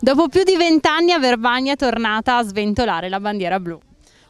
Dopo più di vent'anni a Verbagna è tornata a sventolare la bandiera blu.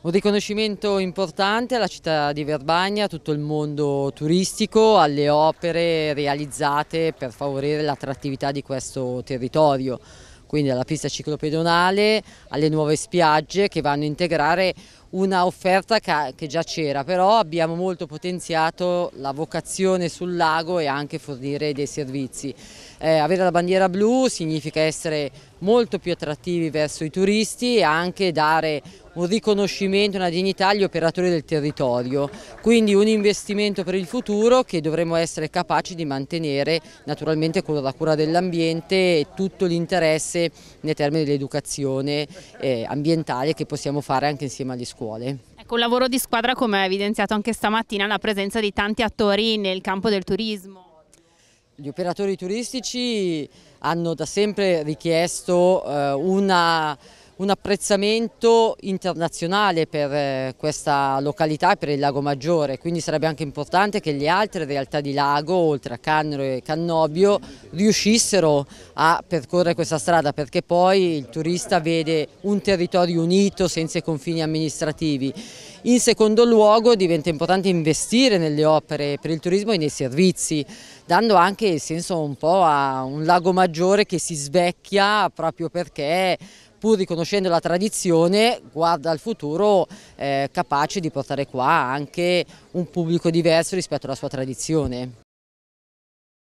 Un riconoscimento importante alla città di Verbagna, a tutto il mondo turistico, alle opere realizzate per favorire l'attrattività di questo territorio, quindi alla pista ciclopedonale, alle nuove spiagge che vanno a integrare una offerta che già c'era, però abbiamo molto potenziato la vocazione sul lago e anche fornire dei servizi. Eh, avere la bandiera blu significa essere molto più attrattivi verso i turisti e anche dare un riconoscimento, una dignità agli operatori del territorio, quindi un investimento per il futuro che dovremo essere capaci di mantenere naturalmente con la cura dell'ambiente e tutto l'interesse nei termini dell'educazione eh, ambientale che possiamo fare anche insieme agli scuole scuole. Ecco, un lavoro di squadra come ha evidenziato anche stamattina la presenza di tanti attori nel campo del turismo. Gli operatori turistici hanno da sempre richiesto eh, una un apprezzamento internazionale per eh, questa località e per il Lago Maggiore, quindi sarebbe anche importante che le altre realtà di lago, oltre a Cannero e Cannobio, riuscissero a percorrere questa strada perché poi il turista vede un territorio unito senza i confini amministrativi in secondo luogo diventa importante investire nelle opere per il turismo e nei servizi, dando anche il senso un po' a un lago maggiore che si svecchia proprio perché pur riconoscendo la tradizione, guarda al futuro eh, capace di portare qua anche un pubblico diverso rispetto alla sua tradizione.